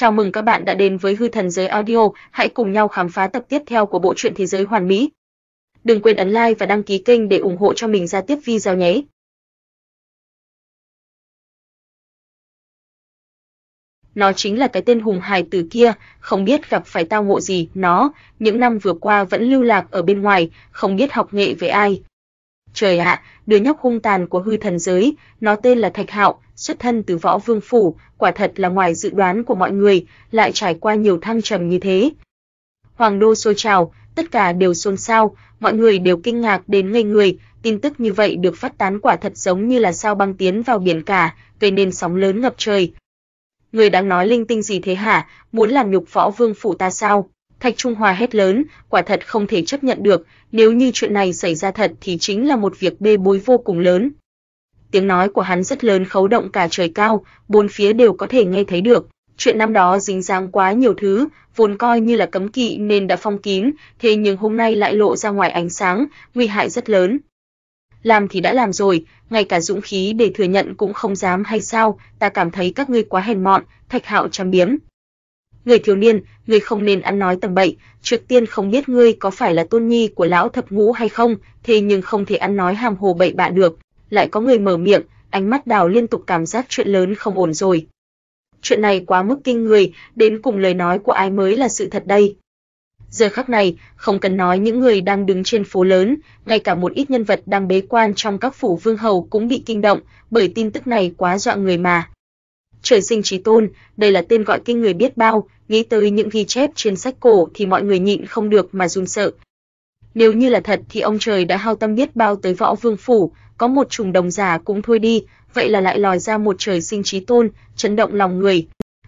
Chào mừng các bạn đã đến với Hư Thần Giới Audio, hãy cùng nhau khám phá tập tiếp theo của bộ truyện Thế Giới Hoàn Mỹ. Đừng quên ấn like và đăng ký kênh để ủng hộ cho mình ra tiếp video nhé. Nó chính là cái tên hùng hài tử kia, không biết gặp phải tao ngộ gì, nó, những năm vừa qua vẫn lưu lạc ở bên ngoài, không biết học nghệ với ai, Trời ạ, đứa nhóc hung tàn của hư thần giới, nó tên là Thạch Hạo, xuất thân từ võ vương phủ, quả thật là ngoài dự đoán của mọi người, lại trải qua nhiều thăng trầm như thế. Hoàng đô xôi trào, tất cả đều xôn xao, mọi người đều kinh ngạc đến ngây người, tin tức như vậy được phát tán quả thật giống như là sao băng tiến vào biển cả, gây nên sóng lớn ngập trời. Người đang nói linh tinh gì thế hả, muốn làm nhục võ vương phủ ta sao? Thạch Trung Hoa hét lớn, quả thật không thể chấp nhận được, nếu như chuyện này xảy ra thật thì chính là một việc bê bối vô cùng lớn. Tiếng nói của hắn rất lớn khấu động cả trời cao, bốn phía đều có thể nghe thấy được. Chuyện năm đó dính dáng quá nhiều thứ, vốn coi như là cấm kỵ nên đã phong kín, thế nhưng hôm nay lại lộ ra ngoài ánh sáng, nguy hại rất lớn. Làm thì đã làm rồi, ngay cả dũng khí để thừa nhận cũng không dám hay sao, ta cảm thấy các ngươi quá hèn mọn, Thạch Hạo châm biếm người thiếu niên, người không nên ăn nói tầm bậy, trước tiên không biết ngươi có phải là tôn nhi của lão thập ngũ hay không, thế nhưng không thể ăn nói hàm hồ bậy bạ được." Lại có người mở miệng, ánh mắt Đào liên tục cảm giác chuyện lớn không ổn rồi. Chuyện này quá mức kinh người, đến cùng lời nói của ai mới là sự thật đây? Giờ khắc này, không cần nói những người đang đứng trên phố lớn, ngay cả một ít nhân vật đang bế quan trong các phủ vương hầu cũng bị kinh động, bởi tin tức này quá dọa người mà trời sinh trí tôn, đây là tên gọi kinh người biết bao, nghĩ tới những ghi chép trên sách cổ thì mọi người nhịn không được mà run sợ. Nếu như là thật thì ông trời đã hao tâm biết bao tới võ vương phủ, có một trùng đồng giả cũng thôi đi, vậy là lại lòi ra một trời sinh trí tôn, chấn động lòng người.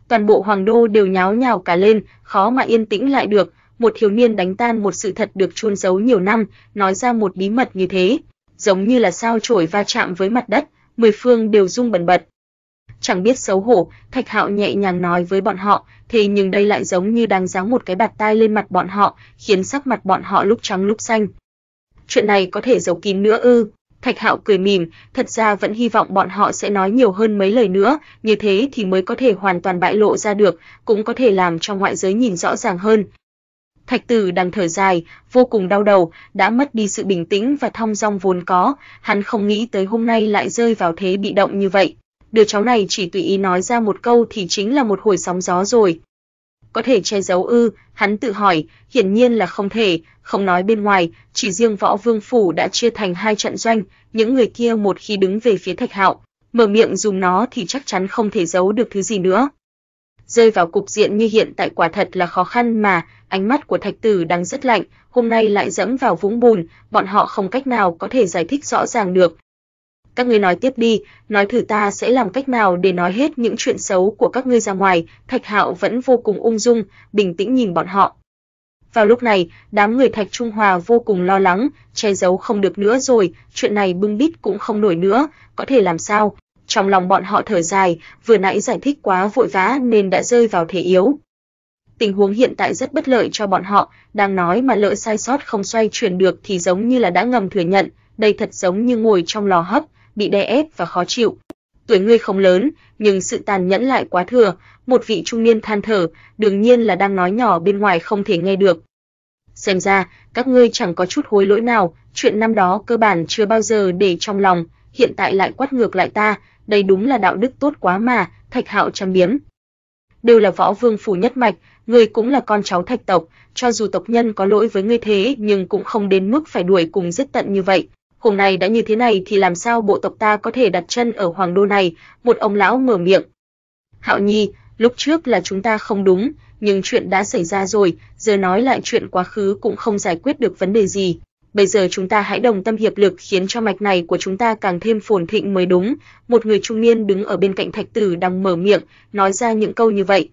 Toàn bộ hoàng đô đều nháo nhào cả lên, khó mà yên tĩnh lại được, một thiếu niên đánh tan một sự thật được chôn giấu nhiều năm, nói ra một bí mật như thế, giống như là sao chổi va chạm với mặt đất, mười phương đều rung bần bật. Chẳng biết xấu hổ, Thạch Hạo nhẹ nhàng nói với bọn họ, thế nhưng đây lại giống như đang giáng một cái bạt tai lên mặt bọn họ, khiến sắc mặt bọn họ lúc trắng lúc xanh. Chuyện này có thể giấu kín nữa ư? Thạch Hạo cười mỉm, thật ra vẫn hy vọng bọn họ sẽ nói nhiều hơn mấy lời nữa, như thế thì mới có thể hoàn toàn bại lộ ra được, cũng có thể làm cho ngoại giới nhìn rõ ràng hơn. Thạch Tử đang thở dài, vô cùng đau đầu, đã mất đi sự bình tĩnh và thong dong vốn có, hắn không nghĩ tới hôm nay lại rơi vào thế bị động như vậy, đứa cháu này chỉ tùy ý nói ra một câu thì chính là một hồi sóng gió rồi. Có thể che giấu ư? Hắn tự hỏi, hiển nhiên là không thể, không nói bên ngoài, chỉ riêng Võ Vương phủ đã chia thành hai trận doanh, những người kia một khi đứng về phía Thạch Hạo, mở miệng dùng nó thì chắc chắn không thể giấu được thứ gì nữa. Rơi vào cục diện như hiện tại quả thật là khó khăn mà, ánh mắt của Thạch Tử đang rất lạnh, hôm nay lại dẫm vào vũng bùn, bọn họ không cách nào có thể giải thích rõ ràng được, các ngươi nói tiếp đi, nói thử ta sẽ làm cách nào để nói hết những chuyện xấu của các ngươi ra ngoài." Thạch Hạo vẫn vô cùng ung dung, bình tĩnh nhìn bọn họ. Vào lúc này, đám người Thạch Trung Hòa vô cùng lo lắng, che giấu không được nữa rồi, chuyện này bưng bít cũng không nổi nữa, có thể làm sao? Trong lòng bọn họ thở dài, vừa nãy giải thích quá vội vã nên đã rơi vào thế yếu. Tình huống hiện tại rất bất lợi cho bọn họ, đang nói mà lỡ sai sót không xoay chuyển được thì giống như là đã ngầm thừa nhận, đây thật giống như ngồi trong lò hấp, bị đè ép và khó chịu. Tuổi ngươi không lớn, nhưng sự tàn nhẫn lại quá thừa, một vị trung niên than thở, đương nhiên là đang nói nhỏ bên ngoài không thể nghe được. Xem ra, các ngươi chẳng có chút hối lỗi nào, chuyện năm đó cơ bản chưa bao giờ để trong lòng, hiện tại lại quát ngược lại ta, đây đúng là đạo đức tốt quá mà, Thạch Hạo châm biếm. Đều là võ vương phủ nhất mạch, ngươi cũng là con cháu Thạch tộc, cho dù tộc nhân có lỗi với ngươi thế nhưng cũng không đến mức phải đuổi cùng giết tận như vậy, hôm nay đã như thế này thì làm sao bộ tộc ta có thể đặt chân ở hoàng đô này, một ông lão mở miệng. Hạo Nhi, lúc trước là chúng ta không đúng, nhưng chuyện đã xảy ra rồi, giờ nói lại chuyện quá khứ cũng không giải quyết được vấn đề gì. Bây giờ chúng ta hãy đồng tâm hiệp lực khiến cho mạch này của chúng ta càng thêm phồn thịnh mới đúng. Một người trung niên đứng ở bên cạnh thạch tử đang mở miệng, nói ra những câu như vậy.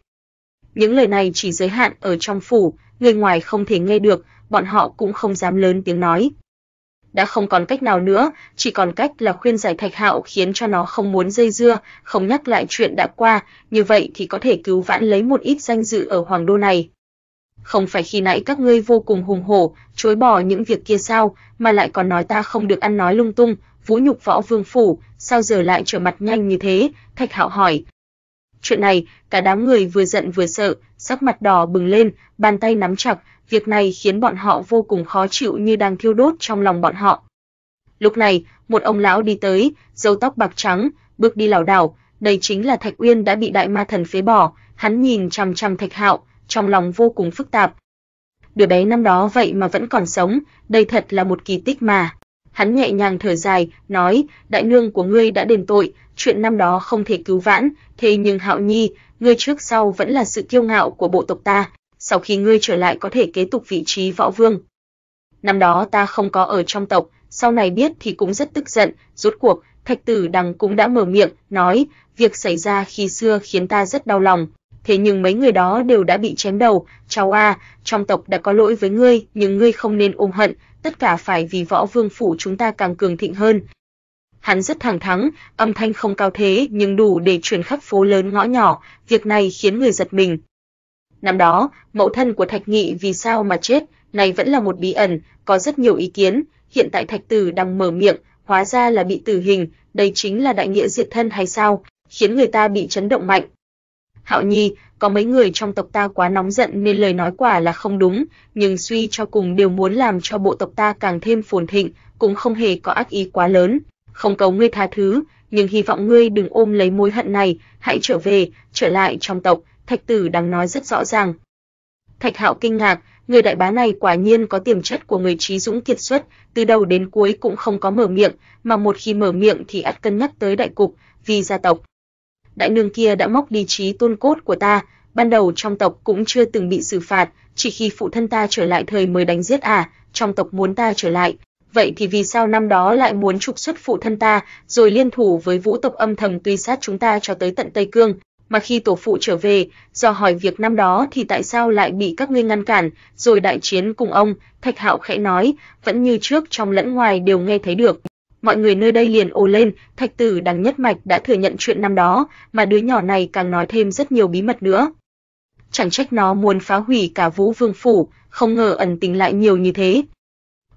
Những lời này chỉ giới hạn ở trong phủ, người ngoài không thể nghe được, bọn họ cũng không dám lớn tiếng nói đã không còn cách nào nữa, chỉ còn cách là khuyên giải Thạch Hạo khiến cho nó không muốn dây dưa, không nhắc lại chuyện đã qua, như vậy thì có thể cứu vãn lấy một ít danh dự ở hoàng đô này. Không phải khi nãy các ngươi vô cùng hùng hổ, chối bỏ những việc kia sao, mà lại còn nói ta không được ăn nói lung tung, vũ nhục võ vương phủ, sao giờ lại trở mặt nhanh như thế?" Thạch Hạo hỏi. Chuyện này, cả đám người vừa giận vừa sợ, sắc mặt đỏ bừng lên, bàn tay nắm chặt, việc này khiến bọn họ vô cùng khó chịu như đang thiêu đốt trong lòng bọn họ. Lúc này, một ông lão đi tới, râu tóc bạc trắng, bước đi lảo đảo, đây chính là Thạch Uyên đã bị đại ma thần phế bỏ, hắn nhìn chằm chằm Thạch Hạo, trong lòng vô cùng phức tạp. Đứa bé năm đó vậy mà vẫn còn sống, đây thật là một kỳ tích mà. Hắn nhẹ nhàng thở dài, nói, đại nương của ngươi đã đền tội, chuyện năm đó không thể cứu vãn, thế nhưng Hạo Nhi, ngươi trước sau vẫn là sự kiêu ngạo của bộ tộc ta, sau khi ngươi trở lại có thể kế tục vị trí võ vương. Năm đó ta không có ở trong tộc, sau này biết thì cũng rất tức giận, rốt cuộc, Thạch Tử Đằng cũng đã mở miệng, nói, việc xảy ra khi xưa khiến ta rất đau lòng, thế nhưng mấy người đó đều đã bị chém đầu, cháu a, trong tộc đã có lỗi với ngươi, nhưng ngươi không nên ôm hận, tất cả phải vì võ vương phủ chúng ta càng cường thịnh hơn. Hắn rất thẳng thắn, âm thanh không cao thế nhưng đủ để truyền khắp phố lớn ngõ nhỏ, việc này khiến người giật mình. Năm đó, mẫu thân của Thạch Nghị vì sao mà chết, này vẫn là một bí ẩn, có rất nhiều ý kiến, hiện tại Thạch Tử đang mở miệng, hóa ra là bị tử hình, đây chính là đại nghĩa diệt thân hay sao, khiến người ta bị chấn động mạnh. Hạo Nhi, có mấy người trong tộc ta quá nóng giận nên lời nói quả là không đúng, nhưng suy cho cùng đều muốn làm cho bộ tộc ta càng thêm phồn thịnh, cũng không hề có ác ý quá lớn, không cầu ngươi tha thứ, nhưng hy vọng ngươi đừng ôm lấy mối hận này, hãy trở về, trở lại trong tộc, Thạch Tử đang nói rất rõ ràng. Thạch Hạo kinh ngạc, người đại bá này quả nhiên có tiềm chất của người trí dũng kiệt xuất, từ đầu đến cuối cũng không có mở miệng, mà một khi mở miệng thì ắt cân nhắc tới đại cục, vì gia tộc. Đại nương kia đã móc đi trí tôn cốt của ta, ban đầu trong tộc cũng chưa từng bị xử phạt, chỉ khi phụ thân ta trở lại thời mới đánh giết à, trong tộc muốn ta trở lại. Vậy thì vì sao năm đó lại muốn trục xuất phụ thân ta, rồi liên thủ với vũ tộc âm thầm tuy sát chúng ta cho tới tận Tây Cương, mà khi tổ phụ trở về, do hỏi việc năm đó thì tại sao lại bị các ngươi ngăn cản, rồi đại chiến cùng ông, Thạch Hạo khẽ nói, vẫn như trước trong lẫn ngoài đều nghe thấy được. Mọi người nơi đây liền ồ lên, Thạch Tử đằng nhất mạch đã thừa nhận chuyện năm đó, mà đứa nhỏ này càng nói thêm rất nhiều bí mật nữa. Chẳng trách nó muốn phá hủy cả Vũ Vương phủ, không ngờ ẩn tình lại nhiều như thế.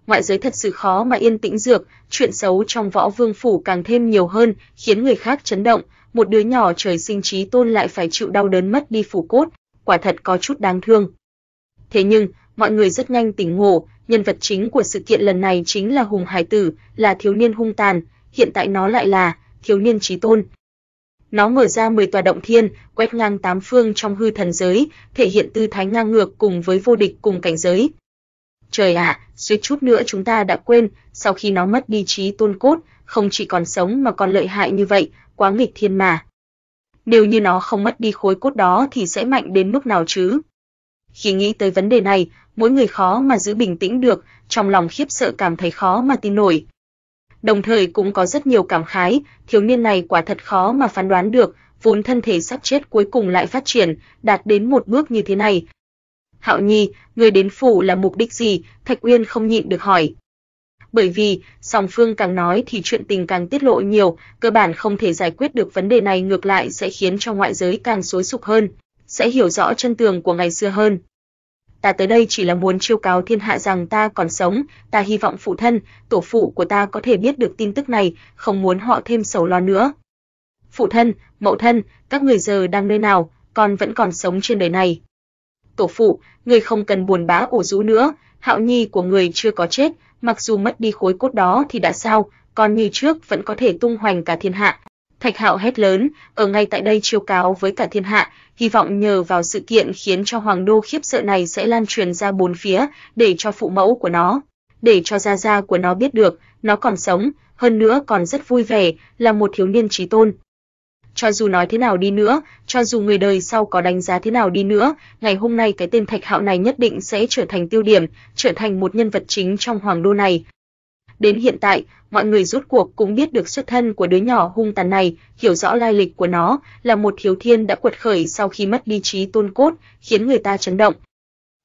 Ngoại giới thật sự khó mà yên tĩnh được, chuyện xấu trong võ vương phủ càng thêm nhiều hơn, khiến người khác chấn động, một đứa nhỏ trời sinh trí tôn lại phải chịu đau đớn mất đi phủ cốt, quả thật có chút đáng thương. Thế nhưng, mọi người rất nhanh tỉnh ngộ, nhân vật chính của sự kiện lần này chính là Hùng Hải Tử, là thiếu niên hung tàn, hiện tại nó lại là thiếu niên trí tôn. Nó mở ra 10 tòa động thiên, quét ngang tám phương trong hư thần giới, thể hiện tư thái ngang ngược cùng với vô địch cùng cảnh giới. Trời ạ, suýt chút nữa chúng ta đã quên, sau khi nó mất đi trí tôn cốt, không chỉ còn sống mà còn lợi hại như vậy, quá nghịch thiên mà. Nếu như nó không mất đi khối cốt đó thì sẽ mạnh đến mức nào chứ? Khi nghĩ tới vấn đề này, mỗi người khó mà giữ bình tĩnh được, trong lòng khiếp sợ cảm thấy khó mà tin nổi. Đồng thời cũng có rất nhiều cảm khái, thiếu niên này quả thật khó mà phán đoán được, vốn thân thể sắp chết cuối cùng lại phát triển, đạt đến một bước như thế này. Hạo Nhi, người đến phủ là mục đích gì? Thạch Uyên không nhịn được hỏi bởi vì song phương càng nói thì chuyện tình càng tiết lộ nhiều, cơ bản không thể giải quyết được vấn đề này ngược lại sẽ khiến cho ngoại giới càng xối sụp hơn, sẽ hiểu rõ chân tường của ngày xưa hơn. Ta tới đây chỉ là muốn chiêu cáo thiên hạ rằng ta còn sống, ta hy vọng phụ thân, tổ phụ của ta có thể biết được tin tức này, không muốn họ thêm sầu lo nữa. Phụ thân, mẫu thân, các người giờ đang nơi nào, con vẫn còn sống trên đời này. Tổ phụ, người không cần buồn bã ổ rú nữa, hạo nhi của người chưa có chết, mặc dù mất đi khối cốt đó thì đã sao, còn như trước vẫn có thể tung hoành cả thiên hạ. Thạch Hạo hét lớn, ở ngay tại đây chiêu cáo với cả thiên hạ, hy vọng nhờ vào sự kiện khiến cho hoàng đô khiếp sợ này sẽ lan truyền ra bốn phía, để cho phụ mẫu của nó, để cho gia gia của nó biết được, nó còn sống, hơn nữa còn rất vui vẻ, là một thiếu niên trí tôn cho dù nói thế nào đi nữa, cho dù người đời sau có đánh giá thế nào đi nữa, ngày hôm nay cái tên Thạch Hạo này nhất định sẽ trở thành tiêu điểm, trở thành một nhân vật chính trong hoàng đô này. Đến hiện tại, mọi người rút cuộc cũng biết được xuất thân của đứa nhỏ hung tàn này, hiểu rõ lai lịch của nó, là một thiếu thiên đã quật khởi sau khi mất đi trí tôn cốt, khiến người ta chấn động.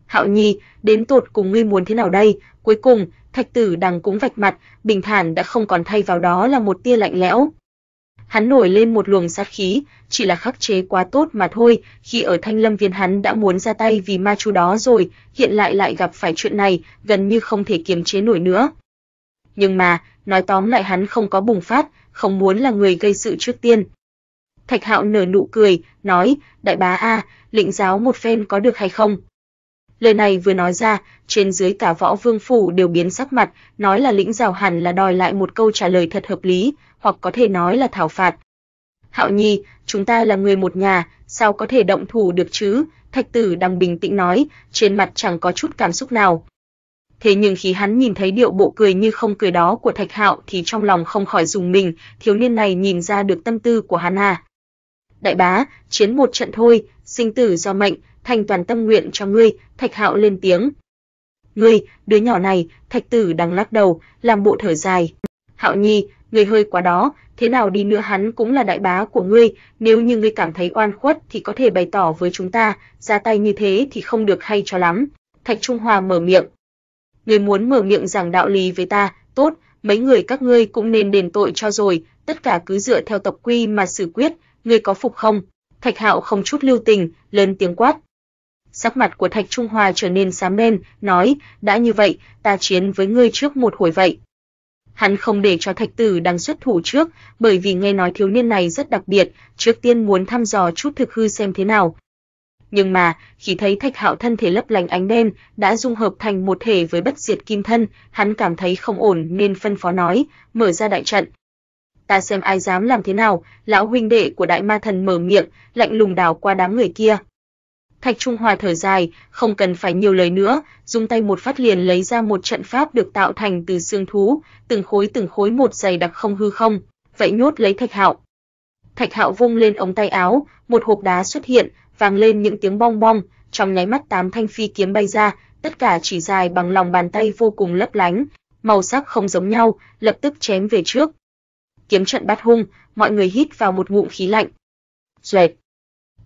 Hạo Nhi, đến tột cùng ngươi muốn thế nào đây? Cuối cùng, Thạch Tử Đằng cũng vạch mặt, bình thản đã không còn thay vào đó là một tia lạnh lẽo hắn nổi lên một luồng sát khí, chỉ là khắc chế quá tốt mà thôi, khi ở Thanh Lâm Viên hắn đã muốn ra tay vì ma chú đó rồi, hiện lại lại gặp phải chuyện này, gần như không thể kiềm chế nổi nữa. Nhưng mà, nói tóm lại hắn không có bùng phát, không muốn là người gây sự trước tiên. Thạch Hạo nở nụ cười, nói: "Đại bá a, lĩnh giáo một phen có được hay không?" Lời này vừa nói ra, trên dưới cả võ vương phủ đều biến sắc mặt, nói là lĩnh giáo hẳn là đòi lại một câu trả lời thật hợp lý, hoặc có thể nói là thảo phạt. Hạo Nhi, chúng ta là người một nhà, sao có thể động thủ được chứ? Thạch Tử đang bình tĩnh nói, trên mặt chẳng có chút cảm xúc nào. Thế nhưng khi hắn nhìn thấy điệu bộ cười như không cười đó của Thạch Hạo thì trong lòng không khỏi dùng mình, thiếu niên này nhìn ra được tâm tư của hắn à. Đại bá, chiến một trận thôi, sinh tử do mệnh, thành toàn tâm nguyện cho ngươi, Thạch Hạo lên tiếng. Ngươi, đứa nhỏ này, Thạch Tử đang lắc đầu, làm bộ thở dài. Hạo Nhi, Người hơi quá đó, thế nào đi nữa hắn cũng là đại bá của ngươi, nếu như ngươi cảm thấy oan khuất thì có thể bày tỏ với chúng ta, ra tay như thế thì không được hay cho lắm. Thạch Trung Hòa mở miệng. Ngươi muốn mở miệng giảng đạo lý với ta, tốt, mấy người các ngươi cũng nên đền tội cho rồi, tất cả cứ dựa theo tập quy mà xử quyết, ngươi có phục không? Thạch Hạo không chút lưu tình, lớn tiếng quát. Sắc mặt của Thạch Trung Hòa trở nên xám đen, nói, đã như vậy, ta chiến với ngươi trước một hồi vậy. Hắn không để cho Thạch Tử đang xuất thủ trước, bởi vì nghe nói thiếu niên này rất đặc biệt, trước tiên muốn thăm dò chút thực hư xem thế nào. Nhưng mà, khi thấy Thạch Hạo thân thể lấp lánh ánh đen, đã dung hợp thành một thể với bất diệt kim thân, hắn cảm thấy không ổn nên phân phó nói, mở ra đại trận. Ta xem ai dám làm thế nào, lão huynh đệ của đại ma thần mở miệng, lạnh lùng đào qua đám người kia, Thạch Trung Hòa thở dài, không cần phải nhiều lời nữa, dùng tay một phát liền lấy ra một trận pháp được tạo thành từ xương thú, từng khối từng khối một dày đặc không hư không, vậy nhốt lấy Thạch Hạo. Thạch Hạo vung lên ống tay áo, một hộp đá xuất hiện, vang lên những tiếng bong bong, trong nháy mắt tám thanh phi kiếm bay ra, tất cả chỉ dài bằng lòng bàn tay vô cùng lấp lánh, màu sắc không giống nhau, lập tức chém về trước. Kiếm trận bắt hung, mọi người hít vào một ngụm khí lạnh. Duệt.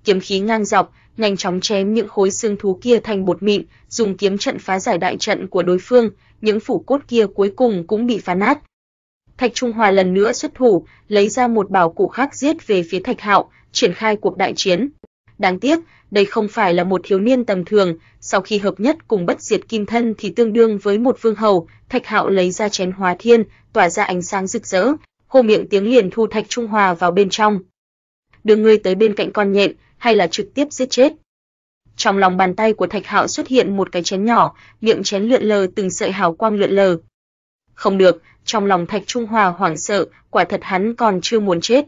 Kiếm khí ngang dọc, nhanh chóng chém những khối xương thú kia thành bột mịn, dùng kiếm trận phá giải đại trận của đối phương, những phủ cốt kia cuối cùng cũng bị phá nát. Thạch Trung Hòa lần nữa xuất thủ, lấy ra một bảo cụ khác giết về phía Thạch Hạo, triển khai cuộc đại chiến. Đáng tiếc, đây không phải là một thiếu niên tầm thường, sau khi hợp nhất cùng bất diệt kim thân thì tương đương với một vương hầu, Thạch Hạo lấy ra chén hóa thiên, tỏa ra ánh sáng rực rỡ, hô miệng tiếng liền thu Thạch Trung Hòa vào bên trong đưa ngươi tới bên cạnh con nhện, hay là trực tiếp giết chết. Trong lòng bàn tay của Thạch Hạo xuất hiện một cái chén nhỏ, miệng chén lượn lờ từng sợi hào quang lượn lờ. Không được, trong lòng Thạch Trung Hòa hoảng sợ, quả thật hắn còn chưa muốn chết.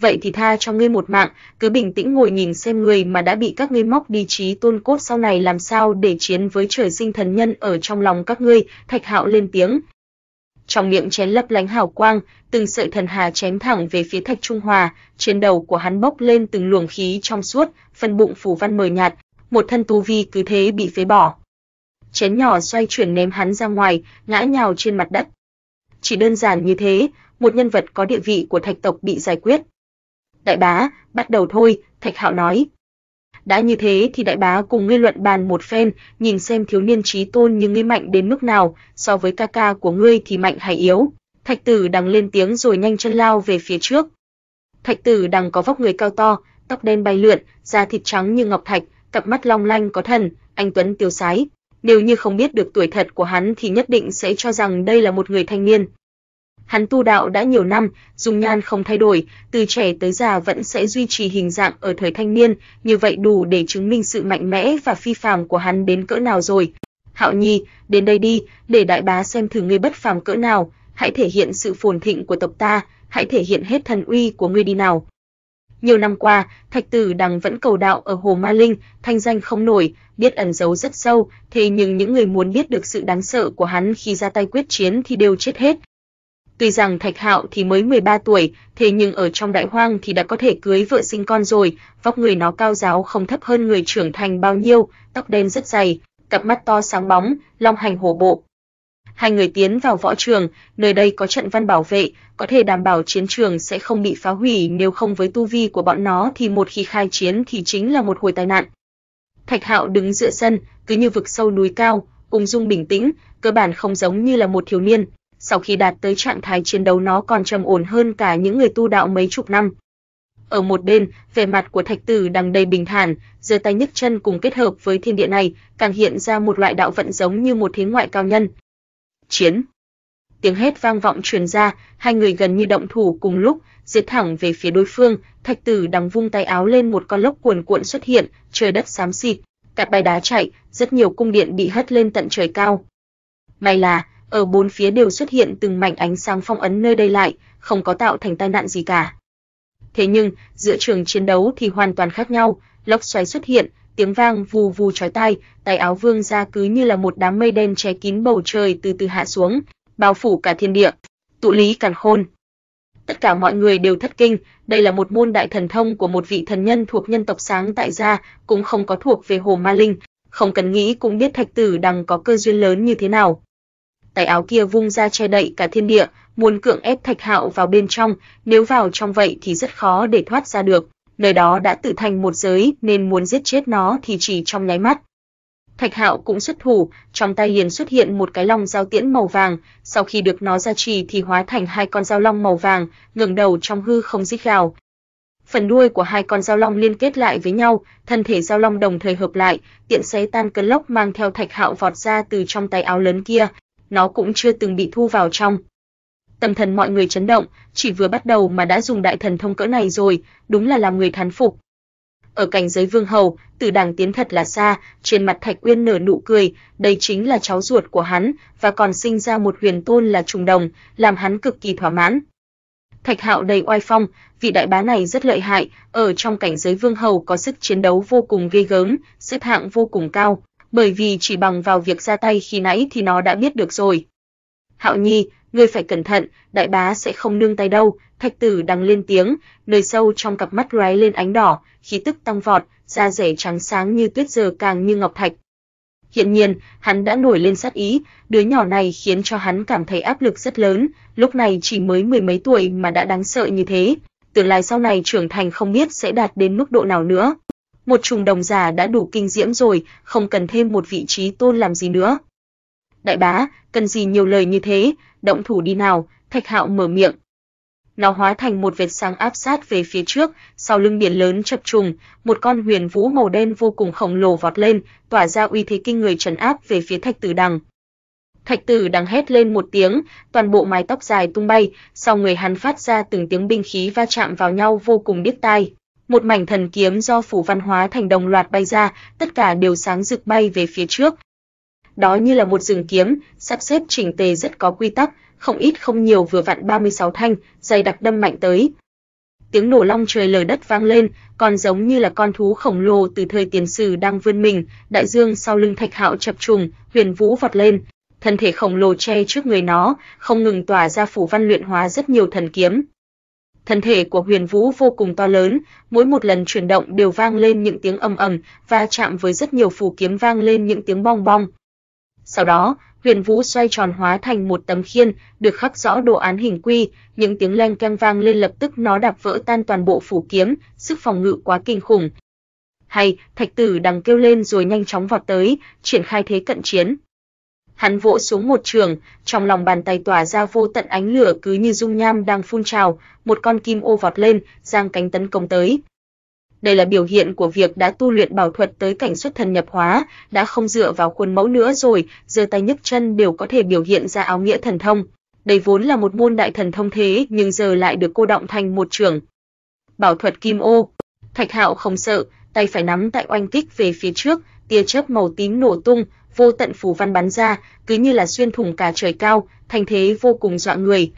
Vậy thì tha cho ngươi một mạng, cứ bình tĩnh ngồi nhìn xem người mà đã bị các ngươi móc đi trí tôn cốt sau này làm sao để chiến với trời sinh thần nhân ở trong lòng các ngươi, Thạch Hạo lên tiếng, trong miệng chén lấp lánh hào quang, từng sợi thần hà chém thẳng về phía Thạch Trung Hòa, trên đầu của hắn bốc lên từng luồng khí trong suốt, phần bụng phủ văn mờ nhạt, một thân tu vi cứ thế bị phế bỏ. Chén nhỏ xoay chuyển ném hắn ra ngoài, ngã nhào trên mặt đất. Chỉ đơn giản như thế, một nhân vật có địa vị của Thạch tộc bị giải quyết. Đại bá, bắt đầu thôi, Thạch Hạo nói, đã như thế thì đại bá cùng ngươi luận bàn một phen, nhìn xem thiếu niên trí tôn như ngươi mạnh đến mức nào, so với ca ca của ngươi thì mạnh hay yếu. Thạch tử đằng lên tiếng rồi nhanh chân lao về phía trước. Thạch tử đằng có vóc người cao to, tóc đen bay lượn, da thịt trắng như ngọc thạch, cặp mắt long lanh có thần, anh Tuấn tiêu sái. Nếu như không biết được tuổi thật của hắn thì nhất định sẽ cho rằng đây là một người thanh niên, Hắn tu đạo đã nhiều năm, dung nhan không thay đổi, từ trẻ tới già vẫn sẽ duy trì hình dạng ở thời thanh niên, như vậy đủ để chứng minh sự mạnh mẽ và phi phàm của hắn đến cỡ nào rồi. Hạo Nhi, đến đây đi, để đại bá xem thử ngươi bất phàm cỡ nào, hãy thể hiện sự phồn thịnh của tộc ta, hãy thể hiện hết thần uy của ngươi đi nào. Nhiều năm qua, Thạch Tử Đằng vẫn cầu đạo ở Hồ Ma Linh, thanh danh không nổi, biết ẩn giấu rất sâu, thế nhưng những người muốn biết được sự đáng sợ của hắn khi ra tay quyết chiến thì đều chết hết. Tuy rằng Thạch Hạo thì mới 13 tuổi, thế nhưng ở trong đại hoang thì đã có thể cưới vợ sinh con rồi, vóc người nó cao ráo không thấp hơn người trưởng thành bao nhiêu, tóc đen rất dày, cặp mắt to sáng bóng, long hành hổ bộ. Hai người tiến vào võ trường, nơi đây có trận văn bảo vệ, có thể đảm bảo chiến trường sẽ không bị phá hủy nếu không với tu vi của bọn nó thì một khi khai chiến thì chính là một hồi tai nạn. Thạch Hạo đứng giữa sân, cứ như vực sâu núi cao, ung dung bình tĩnh, cơ bản không giống như là một thiếu niên, sau khi đạt tới trạng thái chiến đấu nó còn trầm ổn hơn cả những người tu đạo mấy chục năm. Ở một bên, vẻ mặt của Thạch Tử đằng đầy bình thản, giơ tay nhấc chân cùng kết hợp với thiên địa này, càng hiện ra một loại đạo vận giống như một thế ngoại cao nhân. Chiến! Tiếng hét vang vọng truyền ra, hai người gần như động thủ cùng lúc, giết thẳng về phía đối phương, Thạch Tử đằng vung tay áo lên một con lốc cuồn cuộn xuất hiện, trời đất xám xịt, cát bay đá chạy, rất nhiều cung điện bị hất lên tận trời cao. May là ở bốn phía đều xuất hiện từng mảnh ánh sáng phong ấn nơi đây lại, không có tạo thành tai nạn gì cả. Thế nhưng, giữa trường chiến đấu thì hoàn toàn khác nhau, lốc xoáy xuất hiện, tiếng vang vù vù chói tai, tay áo vương gia cứ như là một đám mây đen che kín bầu trời từ từ hạ xuống, bao phủ cả thiên địa, tụ lý càn khôn. Tất cả mọi người đều thất kinh, đây là một môn đại thần thông của một vị thần nhân thuộc nhân tộc sáng tại gia, cũng không có thuộc về hồ ma linh, không cần nghĩ cũng biết thạch tử đằng có cơ duyên lớn như thế nào tay áo kia vung ra che đậy cả thiên địa, muốn cưỡng ép Thạch Hạo vào bên trong, nếu vào trong vậy thì rất khó để thoát ra được, nơi đó đã tự thành một giới nên muốn giết chết nó thì chỉ trong nháy mắt. Thạch Hạo cũng xuất thủ, trong tay hiền xuất hiện một cái long dao tiễn màu vàng, sau khi được nó gia trì thì hóa thành hai con dao long màu vàng, ngẩng đầu trong hư không rít gào. Phần đuôi của hai con dao long liên kết lại với nhau, thân thể dao long đồng thời hợp lại, tiện xé tan cơn lốc mang theo Thạch Hạo vọt ra từ trong tay áo lớn kia, nó cũng chưa từng bị thu vào trong. Tâm thần mọi người chấn động, chỉ vừa bắt đầu mà đã dùng đại thần thông cỡ này rồi, đúng là làm người thán phục. Ở cảnh giới vương hầu, Từ Đàng tiến thật là xa, trên mặt Thạch Uyên nở nụ cười, đây chính là cháu ruột của hắn và còn sinh ra một huyền tôn là trùng đồng, làm hắn cực kỳ thỏa mãn. Thạch Hạo đầy oai phong, vị đại bá này rất lợi hại, ở trong cảnh giới vương hầu có sức chiến đấu vô cùng ghê gớm, xếp hạng vô cùng cao bởi vì chỉ bằng vào việc ra tay khi nãy thì nó đã biết được rồi. Hạo Nhi, ngươi phải cẩn thận, đại bá sẽ không nương tay đâu, thạch tử đằng lên tiếng, nơi sâu trong cặp mắt lóe lên ánh đỏ, khí tức tăng vọt, da rẻ trắng sáng như tuyết giờ càng như ngọc thạch. Hiện nhiên, hắn đã nổi lên sát ý, đứa nhỏ này khiến cho hắn cảm thấy áp lực rất lớn, lúc này chỉ mới mười mấy tuổi mà đã đáng sợ như thế, tương lai sau này trưởng thành không biết sẽ đạt đến mức độ nào nữa một trùng đồng già đã đủ kinh diễm rồi, không cần thêm một vị trí tôn làm gì nữa. Đại bá, cần gì nhiều lời như thế, động thủ đi nào, Thạch Hạo mở miệng. Nó hóa thành một vệt sáng áp sát về phía trước, sau lưng biển lớn chập trùng, một con huyền vũ màu đen vô cùng khổng lồ vọt lên, tỏa ra uy thế kinh người trấn áp về phía Thạch Tử Đằng. Thạch Tử Đằng hét lên một tiếng, toàn bộ mái tóc dài tung bay, sau người hắn phát ra từng tiếng binh khí va chạm vào nhau vô cùng điếc tai một mảnh thần kiếm do phủ văn hóa thành đồng loạt bay ra, tất cả đều sáng rực bay về phía trước. Đó như là một rừng kiếm, sắp xếp chỉnh tề rất có quy tắc, không ít không nhiều vừa vặn 36 thanh, dày đặc đâm mạnh tới. Tiếng nổ long trời lở đất vang lên, còn giống như là con thú khổng lồ từ thời tiền sử đang vươn mình, đại dương sau lưng Thạch Hạo chập trùng, huyền vũ vọt lên, thân thể khổng lồ che trước người nó, không ngừng tỏa ra phủ văn luyện hóa rất nhiều thần kiếm, Thân thể của Huyền Vũ vô cùng to lớn, mỗi một lần chuyển động đều vang lên những tiếng ầm ầm và chạm với rất nhiều phù kiếm vang lên những tiếng bong bong. Sau đó, Huyền Vũ xoay tròn hóa thành một tấm khiên, được khắc rõ đồ án hình quy, những tiếng leng keng vang lên lập tức nó đạp vỡ tan toàn bộ phù kiếm, sức phòng ngự quá kinh khủng. Hay, Thạch Tử đằng kêu lên rồi nhanh chóng vọt tới, triển khai thế cận chiến. Hắn vỗ xuống một trường, trong lòng bàn tay tỏa ra vô tận ánh lửa cứ như dung nham đang phun trào, một con kim ô vọt lên, giang cánh tấn công tới. Đây là biểu hiện của việc đã tu luyện bảo thuật tới cảnh xuất thần nhập hóa, đã không dựa vào khuôn mẫu nữa rồi, giơ tay nhấc chân đều có thể biểu hiện ra áo nghĩa thần thông. Đây vốn là một môn đại thần thông thế nhưng giờ lại được cô động thành một trường. Bảo thuật kim ô. Thạch Hạo không sợ, tay phải nắm tại oanh kích về phía trước, tia chớp màu tím nổ tung, vô tận phù văn bắn ra, cứ như là xuyên thủng cả trời cao, thành thế vô cùng dọa người.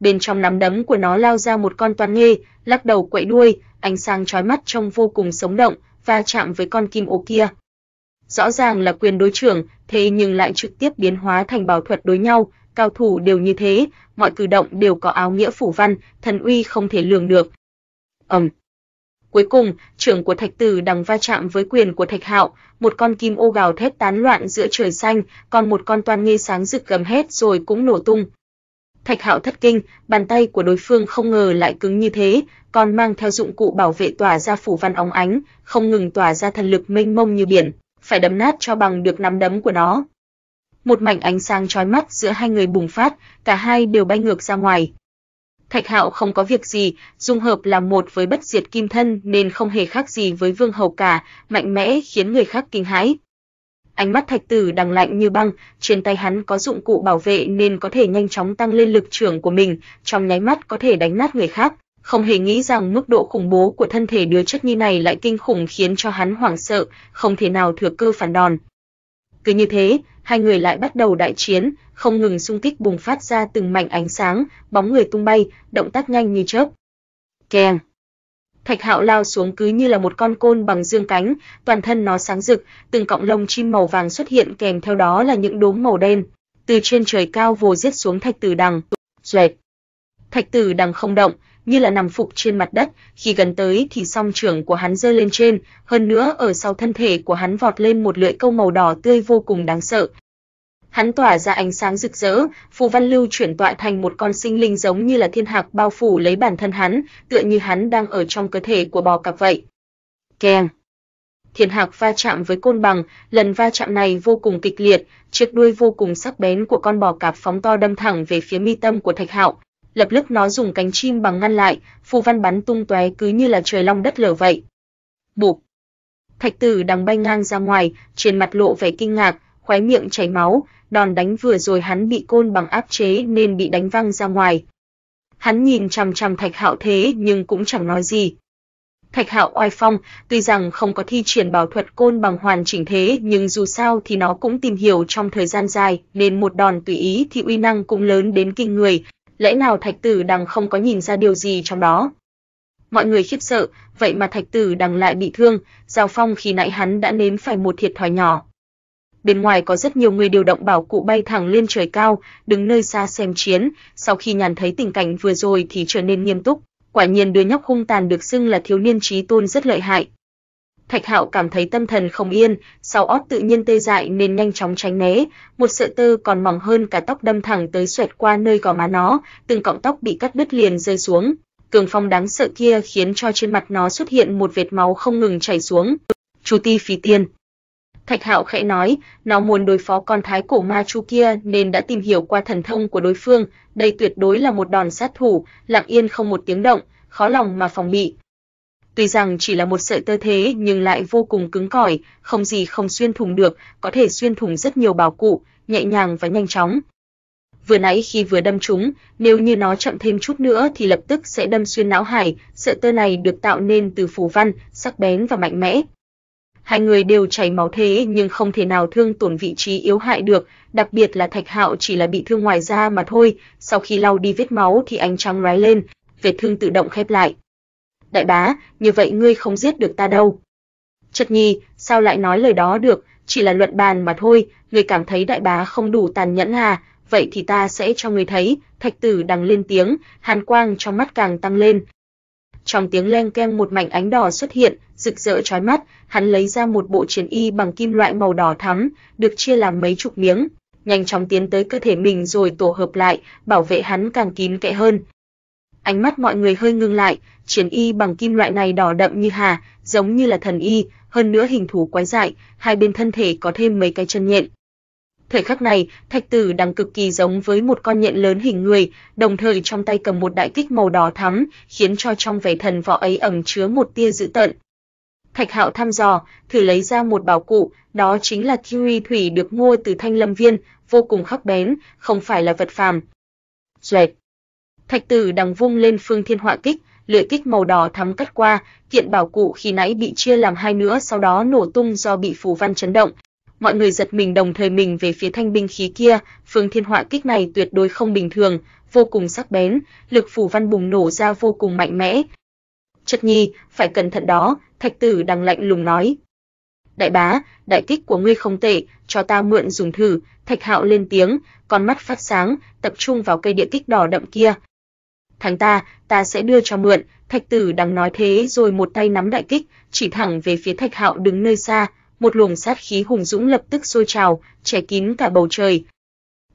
Bên trong nắm đấm của nó lao ra một con toan nghê, lắc đầu quậy đuôi, ánh sáng chói mắt trông vô cùng sống động, va chạm với con kim ô kia. Rõ ràng là quyền đối trưởng, thế nhưng lại trực tiếp biến hóa thành bảo thuật đối nhau, cao thủ đều như thế, mọi cử động đều có áo nghĩa phủ văn, thần uy không thể lường được. Ầm. Um Cuối cùng, trưởng của Thạch Tử đằng va chạm với quyền của Thạch Hạo, một con kim ô gào thét tán loạn giữa trời xanh, còn một con toan nghi sáng rực gầm hết rồi cũng nổ tung. Thạch Hạo thất kinh, bàn tay của đối phương không ngờ lại cứng như thế, còn mang theo dụng cụ bảo vệ tỏa ra phủ văn óng ánh, không ngừng tỏa ra thần lực mênh mông như biển, phải đấm nát cho bằng được nắm đấm của nó. Một mảnh ánh sáng chói mắt giữa hai người bùng phát, cả hai đều bay ngược ra ngoài. Thạch Hạo không có việc gì, dung hợp là một với bất diệt kim thân nên không hề khác gì với Vương Hầu cả, mạnh mẽ khiến người khác kinh hãi. Ánh mắt Thạch Tử đằng lạnh như băng, trên tay hắn có dụng cụ bảo vệ nên có thể nhanh chóng tăng lên lực trưởng của mình, trong nháy mắt có thể đánh nát người khác, không hề nghĩ rằng mức độ khủng bố của thân thể đứa chất nhi này lại kinh khủng khiến cho hắn hoảng sợ, không thể nào thừa cơ phản đòn. Cứ như thế, hai người lại bắt đầu đại chiến, không ngừng xung kích bùng phát ra từng mảnh ánh sáng, bóng người tung bay, động tác nhanh như chớp. Keng. Thạch Hạo lao xuống cứ như là một con côn bằng dương cánh, toàn thân nó sáng rực, từng cọng lông chim màu vàng xuất hiện kèm theo đó là những đốm màu đen, từ trên trời cao vồ giết xuống Thạch Tử Đằng. Duệt. Thạch Tử Đằng không động, như là nằm phục trên mặt đất, khi gần tới thì song trưởng của hắn rơi lên trên, hơn nữa ở sau thân thể của hắn vọt lên một lưỡi câu màu đỏ tươi vô cùng đáng sợ. Hắn tỏa ra ánh sáng rực rỡ, Phù Văn Lưu chuyển tọa thành một con sinh linh giống như là thiên hạc bao phủ lấy bản thân hắn, tựa như hắn đang ở trong cơ thể của bò cạp vậy. Keng thiên hạc va chạm với côn bằng, lần va chạm này vô cùng kịch liệt, chiếc đuôi vô cùng sắc bén của con bò cạp phóng to đâm thẳng về phía mi tâm của Thạch Hạo lập tức nó dùng cánh chim bằng ngăn lại, phù văn bắn tung tóe cứ như là trời long đất lở vậy. Bụp. Thạch Tử đằng bay ngang ra ngoài, trên mặt lộ vẻ kinh ngạc, khóe miệng chảy máu, đòn đánh vừa rồi hắn bị côn bằng áp chế nên bị đánh văng ra ngoài. Hắn nhìn chằm chằm Thạch Hạo thế nhưng cũng chẳng nói gì. Thạch Hạo oai phong, tuy rằng không có thi triển bảo thuật côn bằng hoàn chỉnh thế, nhưng dù sao thì nó cũng tìm hiểu trong thời gian dài, nên một đòn tùy ý thì uy năng cũng lớn đến kinh người, lẽ nào Thạch Tử Đằng không có nhìn ra điều gì trong đó? Mọi người khiếp sợ, vậy mà Thạch Tử Đằng lại bị thương, Giao Phong khi nãy hắn đã nếm phải một thiệt thòi nhỏ. Bên ngoài có rất nhiều người điều động bảo cụ bay thẳng lên trời cao, đứng nơi xa xem chiến, sau khi nhàn thấy tình cảnh vừa rồi thì trở nên nghiêm túc, quả nhiên đứa nhóc hung tàn được xưng là thiếu niên trí tôn rất lợi hại, Thạch Hạo cảm thấy tâm thần không yên, sau óc tự nhiên tê dại nên nhanh chóng tránh né, một sợi tơ còn mỏng hơn cả tóc đâm thẳng tới xoẹt qua nơi gò má nó, từng cọng tóc bị cắt đứt liền rơi xuống. Cường phong đáng sợ kia khiến cho trên mặt nó xuất hiện một vệt máu không ngừng chảy xuống. Chu Ti phi Tiên. Thạch Hạo khẽ nói, nó muốn đối phó con thái cổ ma chu kia nên đã tìm hiểu qua thần thông của đối phương, đây tuyệt đối là một đòn sát thủ, lặng yên không một tiếng động, khó lòng mà phòng bị. Tuy rằng chỉ là một sợi tơ thế nhưng lại vô cùng cứng cỏi, không gì không xuyên thủng được, có thể xuyên thủng rất nhiều bảo cụ, nhẹ nhàng và nhanh chóng. Vừa nãy khi vừa đâm chúng, nếu như nó chậm thêm chút nữa thì lập tức sẽ đâm xuyên não hải, sợi tơ này được tạo nên từ phù văn, sắc bén và mạnh mẽ. Hai người đều chảy máu thế nhưng không thể nào thương tổn vị trí yếu hại được, đặc biệt là Thạch Hạo chỉ là bị thương ngoài da mà thôi, sau khi lau đi vết máu thì ánh trắng lóe lên, vết thương tự động khép lại đại bá, như vậy ngươi không giết được ta đâu. Chật nhi, sao lại nói lời đó được, chỉ là luận bàn mà thôi, ngươi cảm thấy đại bá không đủ tàn nhẫn hà, vậy thì ta sẽ cho ngươi thấy, thạch tử đằng lên tiếng, hàn quang trong mắt càng tăng lên. Trong tiếng leng keng một mảnh ánh đỏ xuất hiện, rực rỡ chói mắt, hắn lấy ra một bộ chiến y bằng kim loại màu đỏ thắm, được chia làm mấy chục miếng, nhanh chóng tiến tới cơ thể mình rồi tổ hợp lại, bảo vệ hắn càng kín kẽ hơn ánh mắt mọi người hơi ngưng lại, chiến y bằng kim loại này đỏ đậm như hà, giống như là thần y, hơn nữa hình thú quái dại, hai bên thân thể có thêm mấy cái chân nhện. Thời khắc này, thạch tử đang cực kỳ giống với một con nhện lớn hình người, đồng thời trong tay cầm một đại kích màu đỏ thắm, khiến cho trong vẻ thần võ ấy ẩn chứa một tia dữ tợn. Thạch Hạo thăm dò, thử lấy ra một bảo cụ, đó chính là kiwi thủy được mua từ Thanh Lâm Viên, vô cùng khắc bén, không phải là vật phàm. Duệt. Thạch tử đằng vung lên phương thiên họa kích, lưỡi kích màu đỏ thắm cắt qua, kiện bảo cụ khi nãy bị chia làm hai nữa sau đó nổ tung do bị phù văn chấn động. Mọi người giật mình đồng thời mình về phía thanh binh khí kia, phương thiên họa kích này tuyệt đối không bình thường, vô cùng sắc bén, lực phù văn bùng nổ ra vô cùng mạnh mẽ. Chất nhi, phải cẩn thận đó, thạch tử đằng lạnh lùng nói. Đại bá, đại kích của ngươi không tệ, cho ta mượn dùng thử, thạch hạo lên tiếng, con mắt phát sáng, tập trung vào cây địa kích đỏ đậm kia, Thằng ta, ta sẽ đưa cho mượn, thạch tử đang nói thế rồi một tay nắm đại kích, chỉ thẳng về phía thạch hạo đứng nơi xa, một luồng sát khí hùng dũng lập tức sôi trào, che kín cả bầu trời.